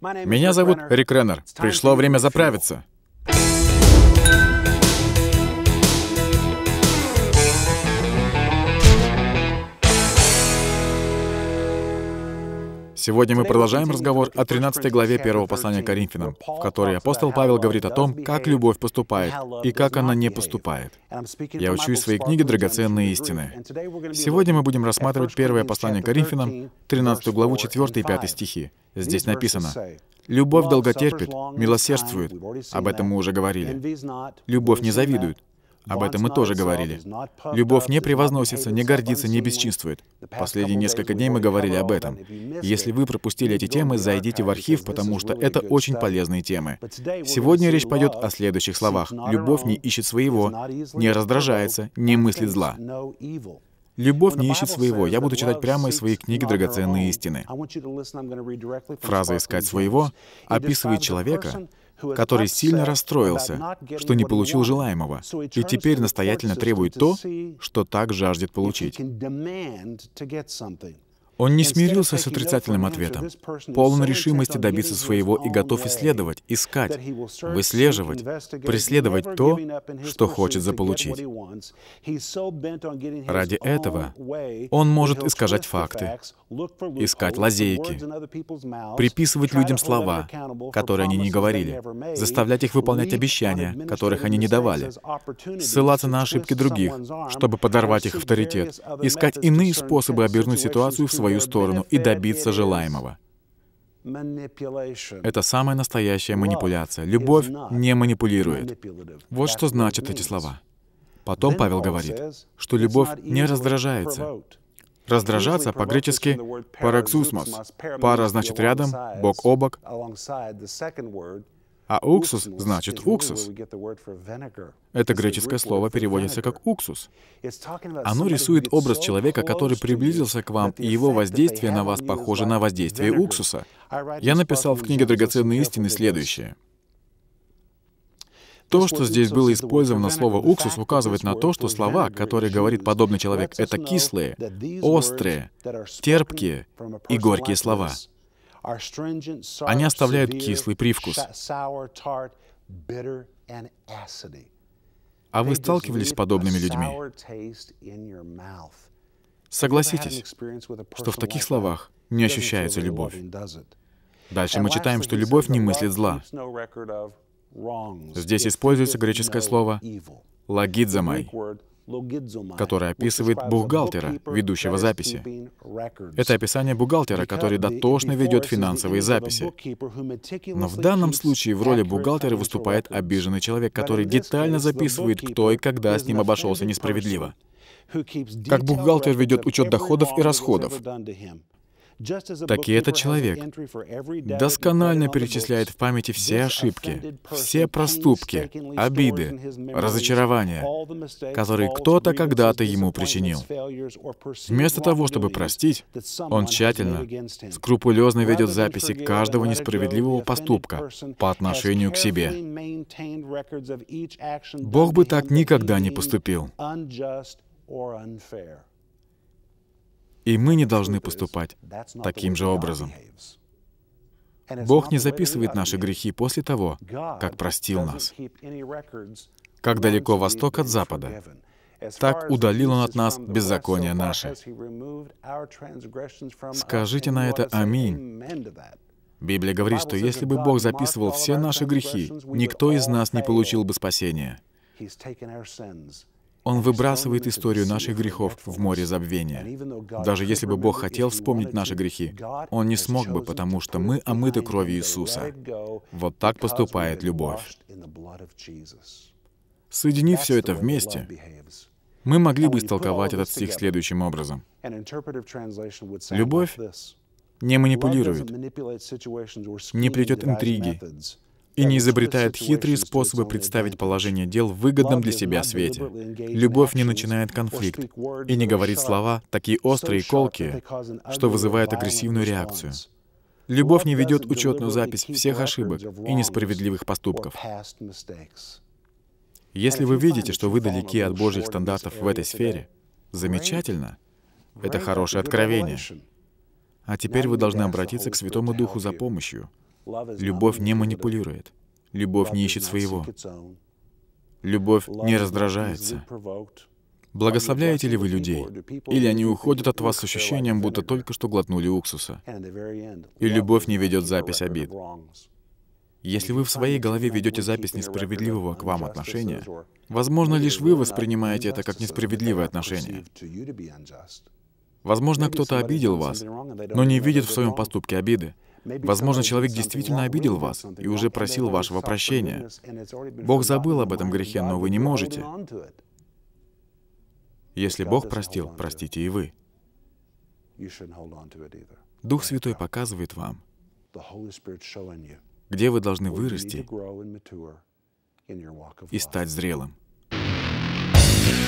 Меня зовут Рик Реннер. Пришло время заправиться. Сегодня мы продолжаем разговор о 13 главе первого послания Коринфянам, в которой апостол Павел говорит о том, как любовь поступает и как она не поступает. Я учу из своей книги «Драгоценные истины». Сегодня мы будем рассматривать первое послание Коринфянам, 13 главу 4 и 5 стихи. Здесь написано, «Любовь долготерпит, милосердствует». Об этом мы уже говорили. «Любовь не завидует, об этом мы тоже говорили. Любовь не превозносится, не гордится, не бесчинствует. Последние несколько дней мы говорили об этом. Если вы пропустили эти темы, зайдите в архив, потому что это очень полезные темы. Сегодня речь пойдет о следующих словах. Любовь не ищет своего, не раздражается, не мыслит зла. Любовь не ищет своего. Я буду читать прямо из своей книги «Драгоценные истины». Фраза «искать своего» описывает человека, который сильно расстроился, что не получил желаемого, и теперь настоятельно требует то, что так жаждет получить. Он не смирился с отрицательным ответом, полон решимости добиться своего и готов исследовать, искать, выслеживать, преследовать то, что хочет заполучить. Ради этого он может искажать факты, искать лазейки, приписывать людям слова, которые они не говорили, заставлять их выполнять обещания, которых они не давали, ссылаться на ошибки других, чтобы подорвать их авторитет, искать иные способы обернуть ситуацию в свою свою сторону и добиться желаемого. Это самая настоящая манипуляция. Любовь не манипулирует. Вот что значат эти слова. Потом Павел говорит, что любовь не раздражается. Раздражаться по-гречески «параксусмос». «Пара» значит «рядом», «бок о бок». А уксус значит уксус. Это греческое слово переводится как «уксус». Оно рисует образ человека, который приблизился к вам, и его воздействие на вас похоже на воздействие уксуса. Я написал в книге «Драгоценные истины» следующее. То, что здесь было использовано слово «уксус», указывает на то, что слова, которые говорит подобный человек, это кислые, острые, терпкие и горькие слова. Они оставляют кислый привкус. А вы сталкивались с подобными людьми? Согласитесь, что в таких словах не ощущается любовь. Дальше мы читаем, что любовь не мыслит зла. Здесь используется греческое слово «лагидзамай», которое описывает бухгалтера, ведущего записи. Это описание бухгалтера, который дотошно ведет финансовые записи. Но в данном случае в роли бухгалтера выступает обиженный человек, который детально записывает, кто и когда с ним обошелся несправедливо. Как бухгалтер ведет учет доходов и расходов так это человек досконально перечисляет в памяти все ошибки, все проступки, обиды, разочарования, которые кто-то когда-то ему причинил. Вместо того, чтобы простить, он тщательно, скрупулезно ведет записи каждого несправедливого поступка по отношению к себе. Бог бы так никогда не поступил. И мы не должны поступать таким же образом. Бог не записывает наши грехи после того, как простил нас. Как далеко Восток от Запада, так удалил Он от нас беззаконие наше. Скажите на это «Аминь». Библия говорит, что если бы Бог записывал все наши грехи, никто из нас не получил бы спасения. Он выбрасывает историю наших грехов в море забвения. Даже если бы Бог хотел вспомнить наши грехи, Он не смог бы, потому что мы омыты кровью Иисуса. Вот так поступает любовь. Соединив все это вместе, мы могли бы истолковать этот стих следующим образом. Любовь не манипулирует, не плетет интриги, и не изобретает хитрые способы представить положение дел в выгодном для себя свете. Любовь не начинает конфликт и не говорит слова, такие острые и колкие, что вызывают агрессивную реакцию. Любовь не ведет учетную запись всех ошибок и несправедливых поступков. Если вы видите, что вы далеки от Божьих стандартов в этой сфере, замечательно. Это хорошее откровение. А теперь вы должны обратиться к Святому Духу за помощью — Любовь не манипулирует. Любовь не ищет своего. Любовь не раздражается. Благословляете ли вы людей? Или они уходят от вас с ощущением, будто только что глотнули уксуса? И любовь не ведет запись обид. Если вы в своей голове ведете запись несправедливого к вам отношения, возможно, лишь вы воспринимаете это как несправедливое отношение. Возможно, кто-то обидел вас, но не видит в своем поступке обиды, Возможно, человек действительно обидел вас и уже просил вашего прощения. Бог забыл об этом грехе, но вы не можете. Если Бог простил, простите и вы. Дух Святой показывает вам, где вы должны вырасти и стать зрелым. thank you